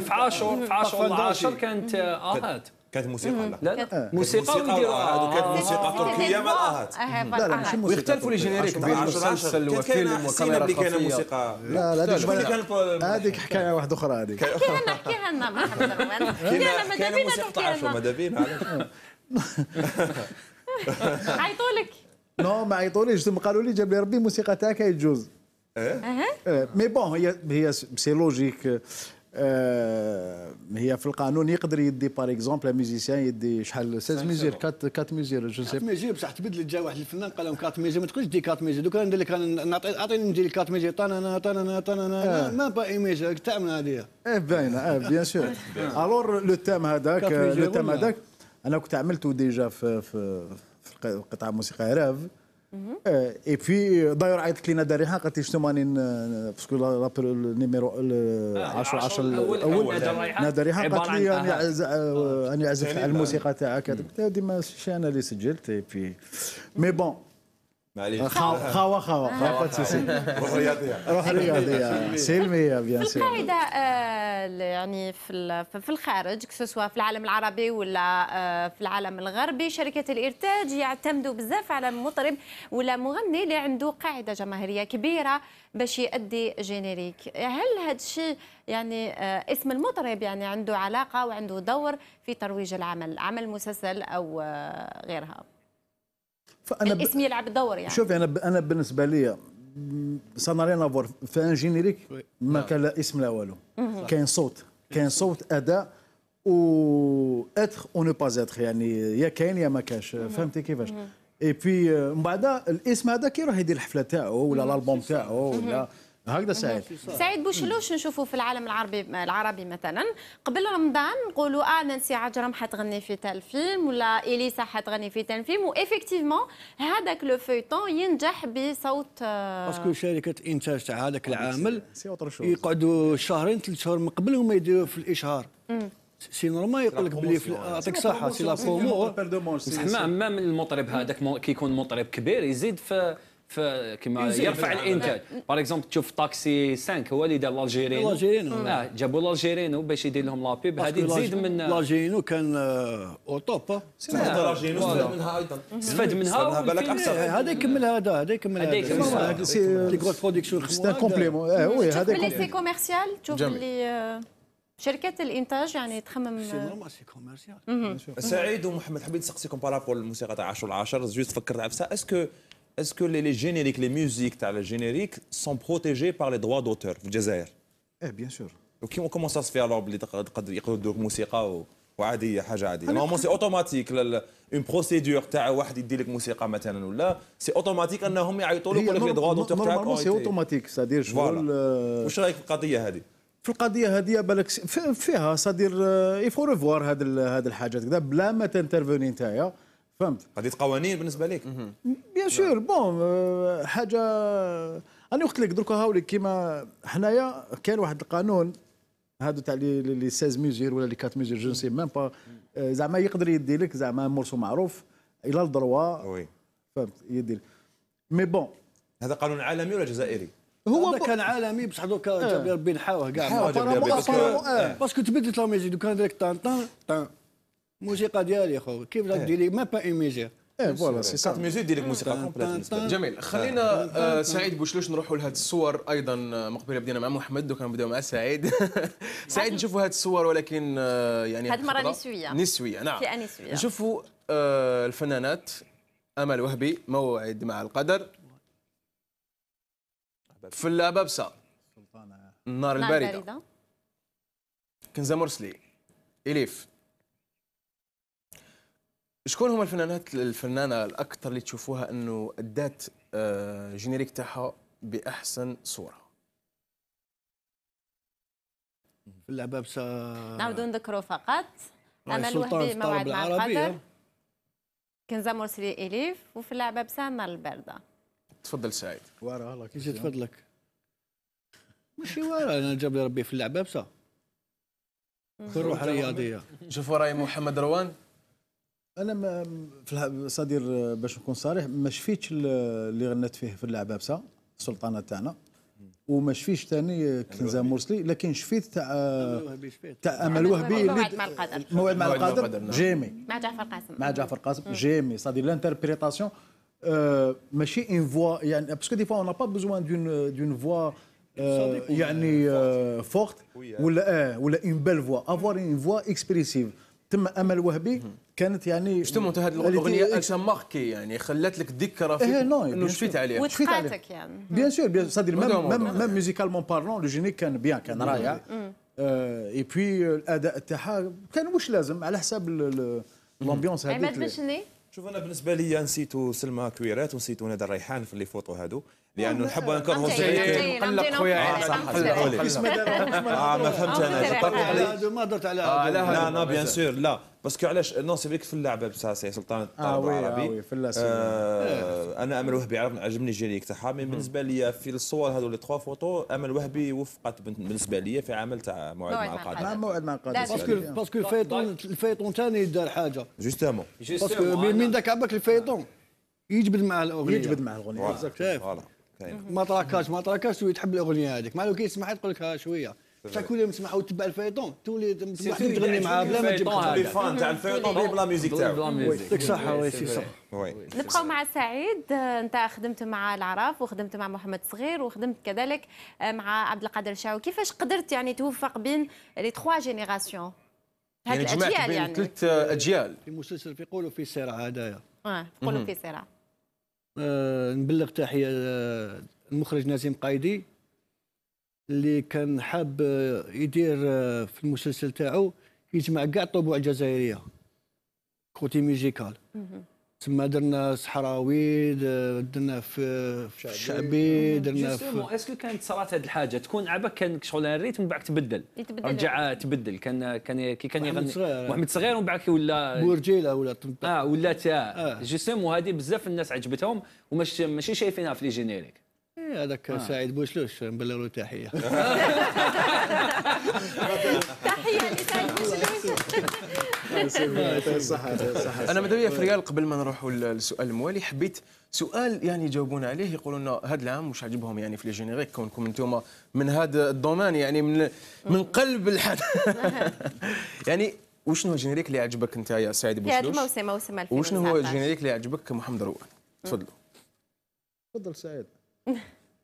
في عاشور في عاشور 10 كانت اهات كانت موسيقى لا لا موسيقى ويديروا هذو كانت موسيقى تركيه مع الاهات لا لا ماشي موسيقى ويختلفوا لي جينيريك بين المسلسل وفيلم وكاميرا اللي كاينه موسيقى لا لا هذيك هذيك حكايه واحده اخرى هذيك كاينه نحكيها لنا كاينه موسيقى تعرفوا ماذا بينا عيطوا لك نو ما عيطوليش ثم قالوا لي جاب لي ربي موسيقى تاعك يجوز اه إيه، مي بون هي هي سي لوجيك آه، هي في القانون يقدر يدي باغ اكزومبل ميوزيسيان يدي شحال 16 ميزير 4 4 ميزير جو سي 4 ميزير بصح تبدل جا واحد الفنان قال لهم 4 ميزير ما تقولش دي 4 ميزير دوك انا ندير لك نعطي اعطيني ندير لك 4 ميزير طانا طانا طانا آه. ما با ايميج تعمل هذه اه باينه اه بيان سور الور لو تام هذاك لو تام هذاك انا كنت عملته ديجا في في في القطعه الموسيقى راف اي في داير عيطت لينا داريها قالت لي شنو ماني باسكو النيميرو 10 10 الاول ناداريها قالت لي راني اعزف على الموسيقى تاعك قلت لها ديما شي انا اللي سجلت اي بي مي بون معليش خاوه خاوه روح رياضيه روح رياضيه سلميه بيان آه، يعني في الخارج سواء في العالم العربي ولا آه، في العالم الغربي شركات الإرتاج يعتمدوا بزاف على مطرب ولا مغني اللي عنده قاعده جماهيريه كبيره باش يؤدي جينيريك هل هذا الشيء يعني آه، اسم المطرب يعني عنده علاقه وعنده دور في ترويج العمل عمل مسلسل او غيرها فانا الاسم يلعب دور يعني شوفي انا ب... انا بالنسبه لي سا نا ريان في ان جينيريك ما نعم. كان لا اسم لا والو كاين صوت كاين صوت اداء و اتر او نو با اتر يعني يا كاين يا ما كاش فهمتي كيفاش اي بي euh، من بعد الاسم هذا كي يروح يدير الحفله تاعو ولا الالبوم تاعو ولا هكذا سعيد سعيد بوشلوش نشوفوا في العالم العربي العربي مثلا قبل رمضان نقولوا اه نانسي عجرم حتغني في تال فيلم ولا اليسا حتغني في تال فيلم وافكتيفمون هذاك لو فيتون ينجح بصوت آه، باسكو شركه انتاج تاع هذاك العامل يقعدوا شهرين ثلاث شهور من قبل هما يديروا في الاشهار سي نورمال يقول لك بلي يعطيك صحه سي لا بومو ما مام المطرب هذاك كيكون مطرب كبير يزيد في كما يرفع الانتاج باغ اكزومبل تشوف طاكسي 5 هو اللي دار لالجيرينو لالجيرينو اه جابوا لالجيرينو باش يدير لهم لابيب هذه تزيد من لالجيرينو كان او توب لالجيرينو استفاد منها ايضا استفاد mm-hmm. منها بالك اكثر إيه، هذا يكمل هذا هذا يكمل هذا يكمل سي برودكسيون سي ان كومبليمون وي هذا تشوف لي كوميرسيال تشوف اللي شركات الانتاج يعني تخمم سي كوميرسيال آه. mm-hmm. سعيد ومحمد حبيت نسقسيكم بارابول الموسيقى تاع 10 10 جوست فكرت عفسه اسكو est-ce que les, les, génériques, les musiques, les génériques sont protégées par les droits d'auteur au Jazair Eh bien sûr. Donc comment ça se fait alors وعاديه حاجه عاديه نورمالمون سي اوتوماتيك اون بروسيدور تاع واحد يدير لك موسيقى مثلا ولا سي اوتوماتيك انهم يعيطوا لك Normalement, لي automatique. C'est-à-dire, سي اوتوماتيك سادير شغل واش رايك في القضيه هذه في القضيه هذه بالك فيها سادير يفو ريفوار هذه هذه الحاجات كذا بلا ما تنترفوني نتايا فهمت هذه قوانين بالنسبه لك بيان سور نعم. بون آه، حاجه انا قلت لك دروك هاولي كيما حنايا كان واحد القانون هادو تاع لي 16 ميزور ولا لي 4 ميزور جو سي ميم با آه، زعما يقدر يدي لك زعما مورسو معروف الى الدروا وي فهمت يدي لك مي بون هذا قانون عالمي ولا جزائري؟ هو ب... كان عالمي بصح دوكا جاب ربي نحاوه كاع باسكو تبدلت لا ميزيك دوكا ديريكت طان طان طان موسيقى ديالي خويا كيف راك إيه. ديري ما با اون ميزير ايه فوالا سي سات ميوزيك دير موسيقى كومبليت جميل خلينا آه، سعيد بوشلوش نروحوا لهاد الصور ايضا آه، مقبله بدينا مع محمد دوكا نبداو مع سعيد سعيد نشوفوا هاد الصور ولكن آه، يعني هاد المره نسويه نسويه نعم فئه نسويه نشوفوا الفنانات امل وهبي موعد مع القدر في اللابابسة النار البارده كنزه مرسلي اليف شكون هما الفنانات الفنانه الاكثر اللي تشوفوها انه ادات جينيريك آه، تاعها باحسن صوره في العبابسه نعاودو نذكرو فقط انا وحدي موعد مع القدر آه. كنزا مرسلي اليف وفي العبابسه نار البارده تفضل سعيد وراه الله كي فضلك ماشي وراه انا جاب لي ربي في اللعبه كل الروح رياضيه شوفوا راي محمد روان انا ما في صدير باش نكون صريح ما شفيتش اللي غنت فيه في العبابسه السلطانه تاعنا وما شفيش ثاني كنزه مرسلي لكن شفيت تاع تاع امل وهبي موعد مع القدر موعد مع القدر نعم. جيمي مع جعفر قاسم مع جعفر قاسم جيمي صادير لانتربريتاسيون euh, ماشي اون فوا يعني باسكو دي فوا اون با بوزوان دون دون فوا يعني فورت ولا اه ولا اون بيل فوا افوار اون فوا اكسبريسيف تم امل وهبي كانت يعني شتموا هذه الاغنيه اكسا ماركي يعني خلات لك ذكرى في إيه، انه شفيت عليها شفيت عليها يعني بيان سور بيان سادير ميم ميم ميوزيكالمون بارلون لو جينيك كان بيان كان رائع آه، اي بوي الاداء تاعها كان مش لازم على حساب لومبيونس هذيك عماد بشني شوف انا بالنسبه لي نسيتو سلمى كويرات ونسيتو نادر الريحان في لي فوتو هادو لانه نحب نكرهوا زي مقلق خويا آه، صح آه، ما فهمتش انا ما درت على آه، لا لا بيان سور لا باسكو علاش نو سي في اللعبه بصح سي سلطان الطالب آه العربي آه, آه انا امل وهبي عجبني الجينيك تاعها مي بالنسبه لي في الصور هذو لي تخوا فوتو امل وهبي وفقت بالنسبه لي في عمل تاع موعد مع القادم مع موعد مع القادم باسكو باسكو الفيطون الفيطون ثاني دار حاجه جوستومون باسكو من ذاك عباك الفيطون يجبد مع الاغنيه يجبد مع الاغنيه شايف طيب. ما تراكاش ما تراكاش تحب الاغنيه هذيك ما لو كي يسمعها تقول لك شويه بصح كل يوم تسمعها وتتبع الفايتون تولي تغني معاه بلا ما تجيب لي تاع الفايتون بلا ميوزيك تاعو يعطيك الصحه وي سي صح نبقاو مع سعيد انت خدمت مع العراف وخدمت مع محمد صغير وخدمت كذلك آه، مع عبد القادر الشاو كيفاش قدرت يعني توفق بين لي تخوا جينيراسيون هاد يعني الاجيال يعني ثلاث اجيال في مسلسل في قولوا في صراع هذايا اه قولوا في صراع آه، نبلغ تحيه آه، المخرج نزيم قايدي اللي كان حاب آه، يدير في المسلسل تاعو يجمع كاع الطبوع الجزائريه كوتي ميوزيكال تما درنا صحراوي آه، درنا في الشعبي آه. درنا في اسكو كانت صرات هذه الحاجه تكون عبا كان شغل الريتم بعد تبدل رجع آه، تبدل كان كان كي كان يغني محمد صغير ومن بعد ولا بورجيله ولا طمطم اه ولا تاع آه. جسمو هذه بزاف الناس عجبتهم وماشي ماشي شايفينها في لي جينيريك إيه، هذاك آه. سعيد بوشلوش نبلغ له تحيه تحيه لسعيد بوشلوش انا مدوية في ريال قبل ما نروحوا للسؤال الموالي حبيت سؤال يعني يجاوبونا عليه يقولوا لنا هذا العام واش عجبهم يعني في لي جينيريك كونكم انتم من هذا الدومين يعني من من قلب الحد يعني وشنو هو الجينيريك اللي عجبك انت يا سعيد بوشلوش؟ هذا الموسم موسم 2019 وشنو هو الجينيريك اللي عجبك محمد روان؟ تفضلوا تفضل سعيد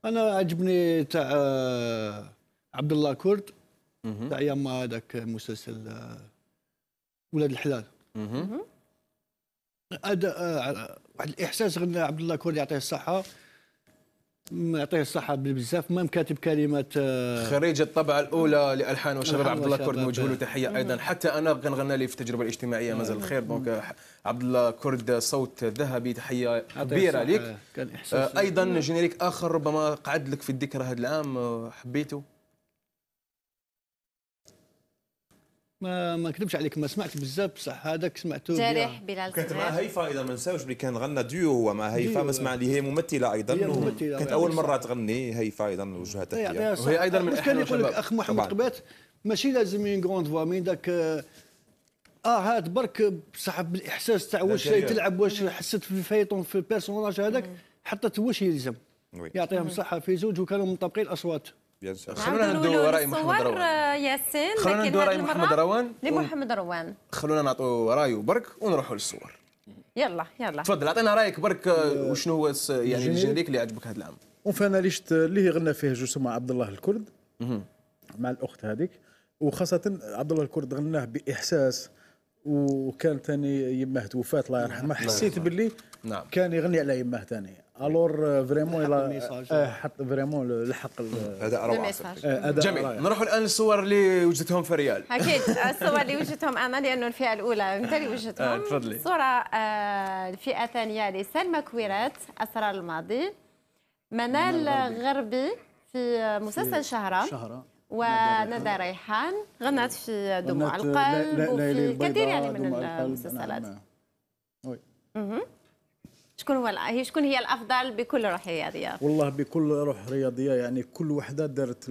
انا عجبني تاع آه، عبد الله كرد تاع ايام هذاك مسلسل آه، ولاد الحلال هذا آه، واحد الاحساس غنى عبد الله كوري يعطيه الصحه يعطيه الصحه بزاف مام كاتب كلمات آه، خريج الطبعه الاولى لالحان وشباب عبد الله كرد نوجه له آه. تحيه ايضا حتى انا غنغنى لي في التجربه الاجتماعيه مازال الخير دونك عبد الله كرد صوت ذهبي تحيه كبيره لك ايضا جينيريك اخر ربما قعد لك في الذكرى هذا العام حبيته ما ما نكذبش عليك ما سمعت بزاف بصح هذاك سمعته جارح بلال كنت مع هيفا اذا ما نساوش اللي كان غنى ديو هو مع هيفا ما سمع اللي هي ممثله ايضا ممثلة كانت يعني اول مره تغني هيفا ايضا وجهها تحيه يعني وهي ايضا من كان يقول لك اخ محمد قبات ماشي لازم اون كروند فوا من ذاك اه هاد برك بصح بالاحساس تاع واش تلعب واش حسيت في الفيطون في البيرسوناج هذاك حطت واش يلزم يعطيهم الصحه في زوج وكانوا مطابقين الاصوات بيان سور خلونا ندو راي محمد روان ياسين خلونا ندو راي محمد روان لمحمد روان خلونا نعطوا رايه برك ونروحوا للصور يلا يلا تفضل اعطينا رايك برك وشنو هو يعني الجنريك اللي عجبك هذا العام وفانا ليشت اللي غنى فيه جو عبد الله الكرد مع الاخت هذيك وخاصه عبد الله الكرد غناه باحساس وكان ثاني يماه توفات الله يرحمه نعم. حسيت باللي نعم. كان يغني على يماه ثاني الور فريمون الى حط إيه، فريمون لحق اداء روعه إيه، جميل نروح الان للصور اللي وجدتهم في ريال اكيد الصور اللي وجدتهم انا لانه الفئه الاولى انت اللي وجدتهم آه، تفضلي صوره آه، الفئه الثانيه لسلمى كويرات اسرار الماضي منال غربي في مسلسل شهره شهره وندى ريحان غنت في دموع القلب وفي كثير يعني من المسلسلات شكون هو هي شكون هي الافضل بكل روح رياضيه والله بكل روح رياضيه يعني كل وحده دارت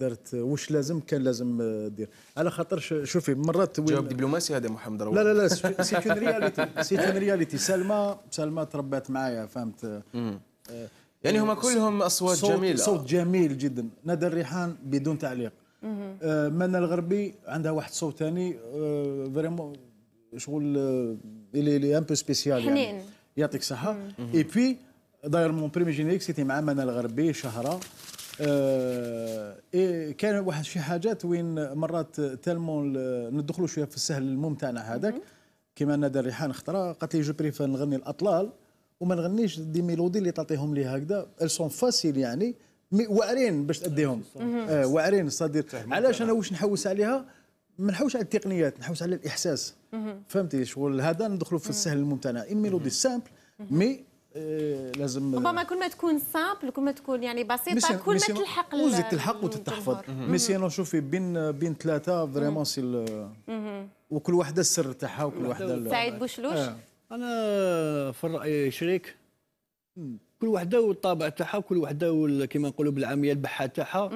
دارت واش لازم كان لازم دير على خاطر شوفي مرات جواب دبلوماسي هذا محمد روح. لا لا لا سيت اون رياليتي سيت رياليتي سلمى سلمى تربات معايا فهمت آه، يعني هما كلهم اصوات صوت جميله صوت جميل جدا ندى الريحان بدون تعليق آه، منى الغربي عندها واحد صوت ثاني فريمون آه، شغل اللي ان بو سبيسيال يعني حنين يعطيك الصحه اي بي داير مون بريمي جينيريك سيتي مع منى الغربي شهره اي كان واحد شي حاجات وين مرات تالمون ندخلوا شويه في السهل الممتع هذاك كيما ندى ريحان خطره قالت لي جو بريفير نغني الاطلال وما نغنيش دي ميلودي اللي تعطيهم لي هكذا سون فاسيل يعني واعرين باش تاديهم آه، واعرين صادير علاش انا واش نحوس عليها ما نحوش على التقنيات نحوش على الاحساس فهمتي شغل هذا ندخلوا في السهل الممتنع ميلودي سامبل مي آه، لازم ربما كل ما تكون سامبل كل ما تكون يعني بسيطه كل ما تلحق وزيد تلحق وتتحفظ مي سينو شوفي بين بين ثلاثه فريمون سي وكل واحده السر تاعها وكل واحده سعيد بوشلوش آه. انا في الراي شريك كل وحده والطابع تاعها كل وحده كما نقولوا بالعاميه البحه تاعها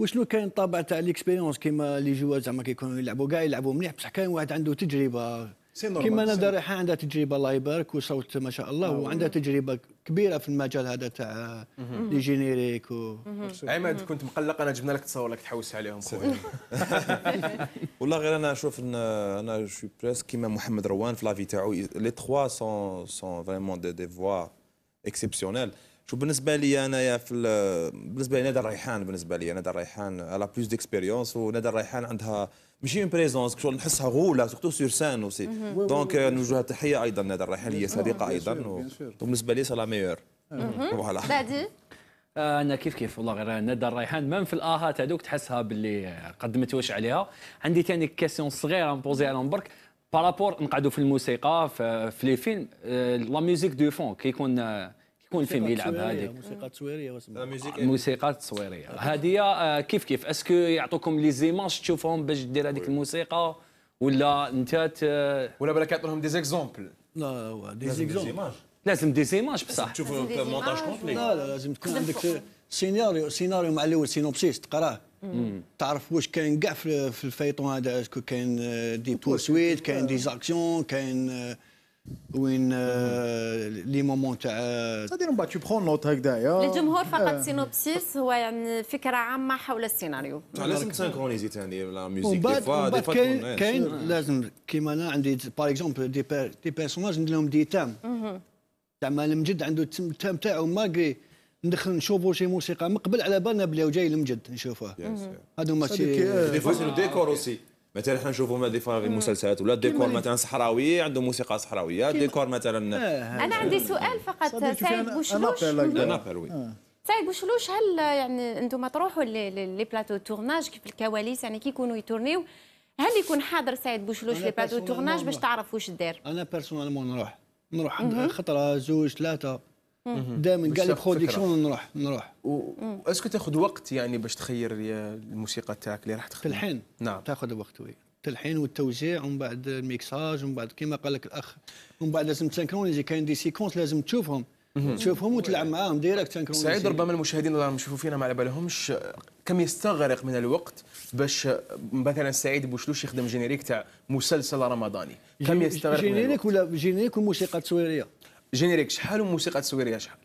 وشنو كاين طابع تاع ليكسبيريونس كيما لي جوا زعما كيكونوا يلعبوا كاع يلعبوا مليح بصح كاين واحد عنده تجربه كيما انا ريحان عندها تجربه الله يبارك وصوت ما شاء الله نعم. وعندها تجربه كبيره في المجال هذا تاع لي جينيريك و... عماد كنت مقلق انا جبنا لك تصور لك تحوس عليهم والله غير انا نشوف انا شو بريس كيما محمد روان في لافي تاعو لي تخوا سون سون فريمون دي, فوا اكسيبسيونيل شو بالنسبه لي انايا في بالنسبه لي نادر ريحان بالنسبه لي نادر ريحان على بلوس ديكسبيريونس ونادر ريحان عندها ماشي اون بريزونس كشغل نحسها غوله سورتو سور سان اوسي دونك نوجهها تحيه ايضا نادر ريحان هي صديقه ايضا وبالنسبه لي سا لا ميور فوالا بعدي انا كيف كيف والله غير ندى الريحان ميم في الاهات هذوك تحسها باللي قدمت واش عليها عندي ثاني كاسيون صغيره نبوزي على برك بارابور نقعدوا في الموسيقى في لي فيلم لا ميوزيك دو فون كيكون كون الفيلم يلعب هذيك موسيقى تصويريه واسمها آه، آه، موسيقى تصويريه آه. هذه كيف كيف اسكو يعطوكم لي زيماج تشوفهم باش دير هذيك الموسيقى ولا انت ولا بالك يعطوا لهم دي زيكزومبل لا هو دي زيكزومبل لازم دي زيماج بصح تشوف مونتاج كومبلي لا لا لازم تكون عندك سيناريو سيناريو مع الاول سينوبسيس تقراه تعرف واش كاين كاع في الفيطون هذا اسكو كاين دي بوسويت كاين دي زاكسيون كاين وين آه، لي مومون تاع من بعد تبخون نوت هكذايا للجمهور فقط سينوبسيس آه. هو يعني فكره عامه حول السيناريو لازم تسانكرونيزي ثاني لا ميوزيك دي فوا دي فوا كاين كاين لازم كيما انا عندي باغ اكزومبل دي دي بيرسوناج ندير لهم دي تام تاع المجد عنده التام تاعو ماكري ندخل نشوفوا شي موسيقى من قبل على بالنا بلي جاي المجد نشوفوه هذو ماشي دي فوا سي ديكور اوسي مثلا حنا نشوفوا ما دي فراغ المسلسلات ولا ديكور مثلا صحراوي عنده موسيقى صحراويه ديكور مثلا آه، انا عندي سؤال فقط سعيد بوشلوش انا وي آه. سعيد بوشلوش هل يعني انتم تروحوا لي بلاتو تورناج كيف الكواليس يعني كي يكونوا يتورنيو هل يكون حاضر سعيد بوشلوش في بلاتو تورناج باش تعرف واش دار انا بيرسونالمون نروح نروح عند خطره زوج ثلاثه دائما قال لي برودكسيون نروح نروح اسكو تاخذ وقت يعني باش تخير الموسيقى تاعك اللي راح تخدم تلحين نعم تاخذ وقت وي التلحين والتوزيع ومن بعد الميكساج ومن بعد كيما قال لك الاخ ومن بعد لازم تسنكرونيزي كاين دي سيكونس لازم تشوفهم تشوفهم وتلعب معاهم ديريكت تسانكرونيزي سعيد ربما المشاهدين اللي راهم يشوفوا فينا ما على بالهمش كم يستغرق من الوقت باش مثلا سعيد بوشلوش يخدم جينيريك تاع مسلسل رمضاني كم يستغرق جينيريك ولا جينيريك والموسيقى التصويريه جينيريك شحال وموسيقى التصويريه شحال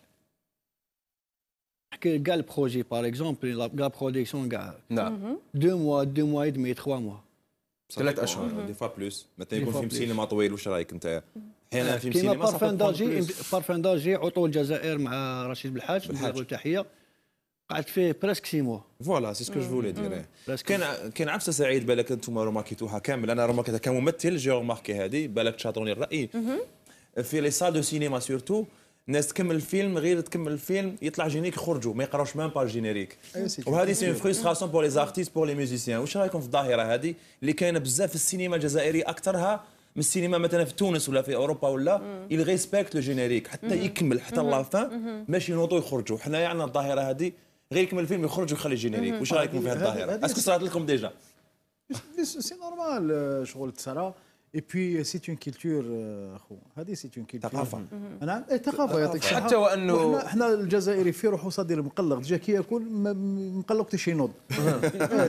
كاع البروجي باغ اكزومبل كاع برودكسيون كاع نعم دو موا دو موا اي دمي تخوا موا ثلاث اشهر دي فوا بلوس مثلا يكون فيلم سينما طويل واش رايك انت احيانا فيلم سينما بارفان داجي بارفان داجي عطو الجزائر مع رشيد بالحاج بالحاج تحيه قعدت فيه بريسك سي موا فوالا سي سكو جو فولي دير كان كان عبسه سعيد بالك انتم روماكيتوها كامل انا روماكيتها كممثل جي روماركي هذه بالك تشاطروني الراي في لي سال دو سينما سورتو الناس تكمل الفيلم غير تكمل الفيلم يطلع جينيك يخرجوا ما يقراوش ميم با الجينيريك وهذه سي فريستراسيون بور لي زارتيست بور لي ميوزيسيان واش رايكم في الظاهره هذه اللي كاينه بزاف في السينما الجزائري اكثرها من السينما مثلا في تونس ولا في اوروبا ولا يل ريسبكت لو جينيريك حتى يكمل حتى لا فان ماشي ينوضوا يخرجوا حنايا عندنا الظاهره هذه غير يكمل الفيلم يخرج ويخلي جينيريك واش رايكم في هذه الظاهره اسكو صارت لكم ديجا سي نورمال آه، شغل تصرا اي بوي سي اون كولتور اخو هذه سي اون كولتور ثقافه نعم اي ثقافه يعطيك الصحه حتى وانه احنا الجزائري في روحه صدير مقلق جا كي ياكل مقلق تيش نوض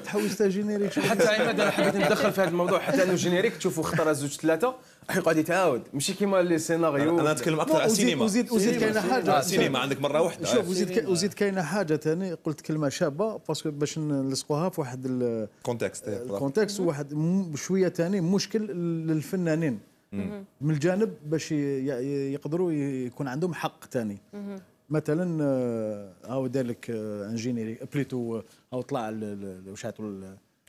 تحوس تا جينيريك حتى عماد انا حبيت ندخل في هذا الموضوع حتى انه جينيريك تشوفوا خطره زوج ثلاثه يقعد يتعاود ماشي كيما لي سيناريو انا نتكلم اكثر على السينما وزيد وزيد كاينه حاجه السينما عندك مره واحده شوف وزيد وزيد كاينه حاجه ثاني قلت كلمه شابه باسكو باش نلصقوها في واحد الكونتكست الكونتكست وواحد شويه ثاني مشكل للفنانين من الجانب باش يقدروا يكون عندهم حق ثاني مثلا آه، هاو دار لك آه، انجينيري بليتو آه، هاو طلع واش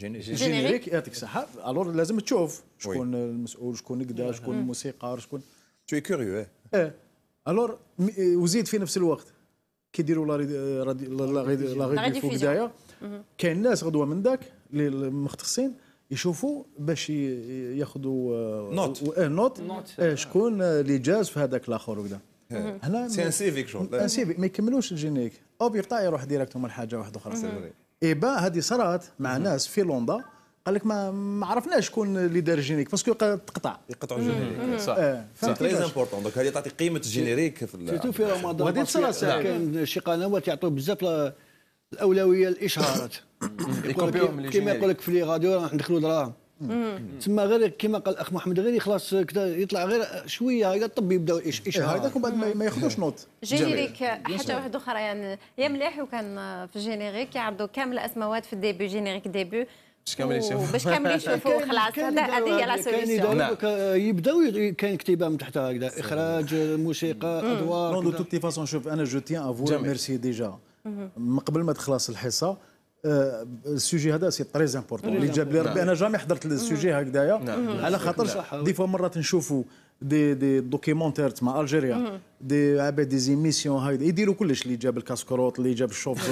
جينيريك يعطيك الصحه الور لازم تشوف شكون المسؤول شكون كذا شكون الموسيقار شكون تو كوريو ايه الور إيه، وزيد في نفس الوقت كي يديروا لا لا غيديو كاين ناس غدوه من ذاك اللي مختصين يشوفوا باش ياخذوا نوت نوت شكون آه، اللي جاز في هذاك الاخر وكذا هنا سي ان سيفيك شغل ان سيفيك ما يكملوش الجينيك او بيقطع يروح ديريكتوم لحاجه واحده اخرى اي با هذه صارت مع ناس في لوندا قال لك ما ما عرفناش شكون اللي دار الجينيك باسكو تقطع يقطعوا الجينيريك صح سي تري امبورتون دونك هذه تعطي قيمه الجينيريك في رمضان في رمضان كان شي قنوات يعطوا بزاف الاولويه الاشهارات كما يقول لك في لي راديو راه ندخلوا دراهم تما غير كما قال الاخ محمد غير يخلص يطلع غير شويه الى الطب يبداو الاشهار إيه، هذاك بعد ما ياخذوش نوت جينيريك حاجه واحده اخرى يعني يا مليح وكان في جينيريك يعرضوا كامل الاسماوات في الديبي جينيريك ديبي باش كامل يشوفوا باش كامل يشوفوا خلاص هذه هي لا سوليسيون نعم. يبداو كاين كتيبه من تحت هكذا اخراج موسيقى ادوار نو دو توت فاسون شوف انا جو تيان افو ميرسي ديجا من قبل ما تخلص الحصه آه، السوجي هذا سي تري امبورطون اللي جاب لي ربي نعم. انا جامي حضرت السوجي هكذايا نعم. نعم. على خاطر دي فوا مرات نشوفوا دي دي دوكيمونتير تاع الجيريا دي عباد دي زيميسيون هكذا يديروا كلش اللي جاب الكاسكروت اللي جاب الشوف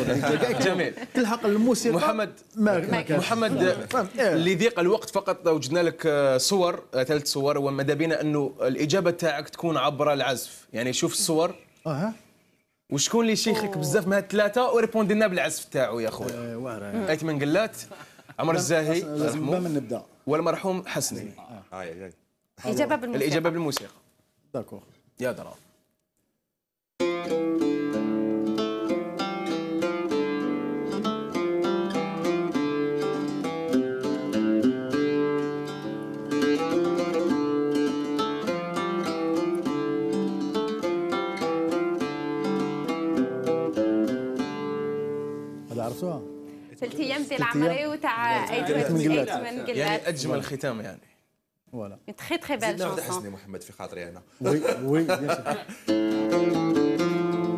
جميل تلحق الموسيقى محمد ما محمد آه، إيه. ضيق الوقت فقط وجدنا لك آه، صور ثلاث صور وماذا بينا انه الاجابه تاعك تكون عبر العزف يعني شوف الصور اها وشكون اللي شيخك بزاف من هاد الثلاثه وريبوندي لنا بالعزف تاعو يا خويا إيه، ايت من قلات عمر الزاهي لازم من نبدا والمرحوم حسني إيه. آه. آه، الاجابه بالموسيقى الاجابه بالموسيقى داكور يا درا ثلاث ايام ديال العمري وتاع ايت من جلات يعني اجمل ختام يعني فوالا تخي يعني تخي بال شونسون حسني محمد في خاطري انا وي وي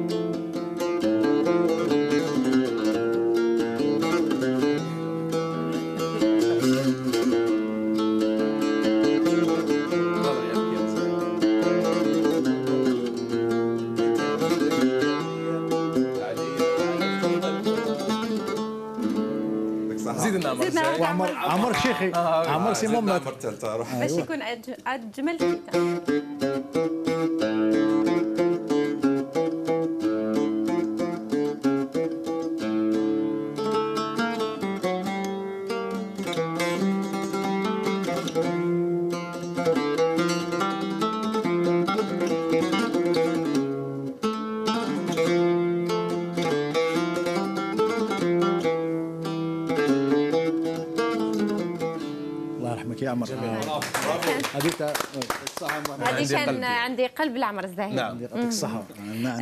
سيدنا عمر عمر شيخي عمر آه، آه، سي مامات أيوه. باش يكون اجمل عندي قلبي عندي قلب العمر الزاهي نعم يعطيك الصحة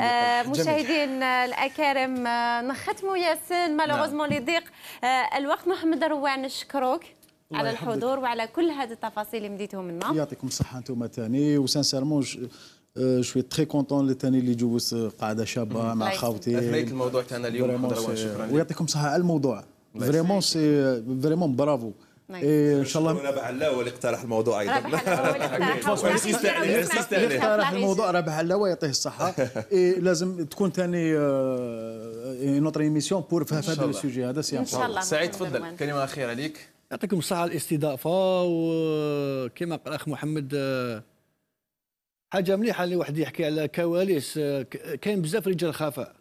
آه، مشاهدين آه، الأكارم آه، نختموا ياسين نعم. مالوغوزمون لي ضيق الوقت محمد روان نشكروك على الحضور وعلى كل هذه التفاصيل اللي مديتهم لنا يعطيكم الصحة أنتم ثاني وسانسيرمون شوي تري كونتون اللي تاني اللي جوز قاعده شابه مع خاوتي اثنيت الموضوع تاعنا اليوم شكرا ويعطيكم الصحه على الموضوع فريمون سي فريمون برافو إيه، ان شاء الله ربح علاوه اللي اقترح الموضوع ايضا اقترح الموضوع ربح علاوه يعطيه الصحه إيه، لازم تكون ثاني آه، نوتر ايميسيون بور في هذا السوجي هذا سي ان شاء الله سعيد تفضل كلمه اخيره ليك يعطيكم الصحه على الاستضافه وكما قال اخ محمد آه، حاجه مليحه اللي واحد يحكي على كواليس آه، كاين بزاف رجال خفاء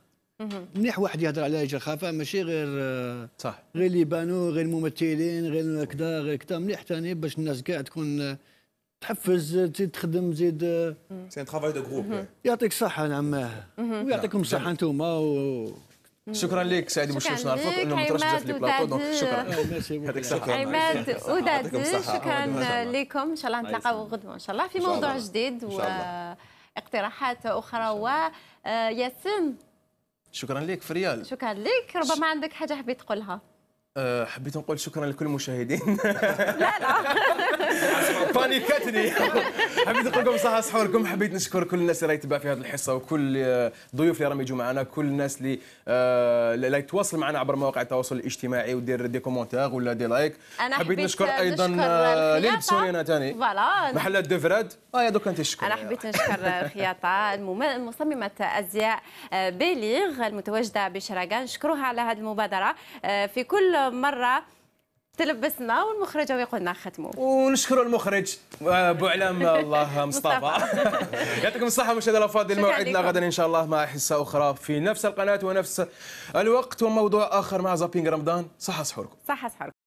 مليح واحد يهضر على خفاء ماشي غير آه، صح غير اللي بانوا غير الممثلين غير كذا غير كذا مليح ثاني باش الناس كاع تكون آه، تحفز آه، تزيد تخدم تزيد سي ان ترافاي دو جروب يعطيك الصحه نعم ويعطيكم الصحه انتم و... شكرا لك سعيد بوشوش نعرفك انه مترشح في البلاطو دونك شكرا يعطيك الصحه عماد وداد شكرا لكم ان شاء الله نتلاقاو غدوه ان شاء الله في موضوع جديد واقتراحات اخرى وياسين شكرا لك فريال شكرا لك ربما عندك حاجه حبيت تقولها أه حبيت نقول شكرا لكل المشاهدين لا لا بانيكتني حبيت نقول لكم صحة سحوركم حبيت نشكر كل الناس اللي راه يتبع في هذه الحصه وكل الضيوف اللي راهم يجوا معنا كل الناس اللي آه، اللي يتواصل معنا عبر مواقع التواصل الاجتماعي ودير دي كومونتير ولا دي لايك انا حبيت نشكر ايضا آه، ليل بسورينا ثاني فوالا محلات دوفراد اه دوك انت شكرا انا حبيت نشكر خياطه مصممه ازياء آه، بليغ المتواجده بشراقه نشكروها على هذه المبادره في كل مره تلبسنا والمخرج لنا ختموا ونشكر المخرج آه، ابو علام الله مصطفى يعطيكم الصحه مشاهدينا الافاضل موعدنا غدا ان شاء الله مع حصه اخرى في نفس القناه ونفس الوقت وموضوع اخر مع زابينغ رمضان صحه سحوركم صحه سحوركم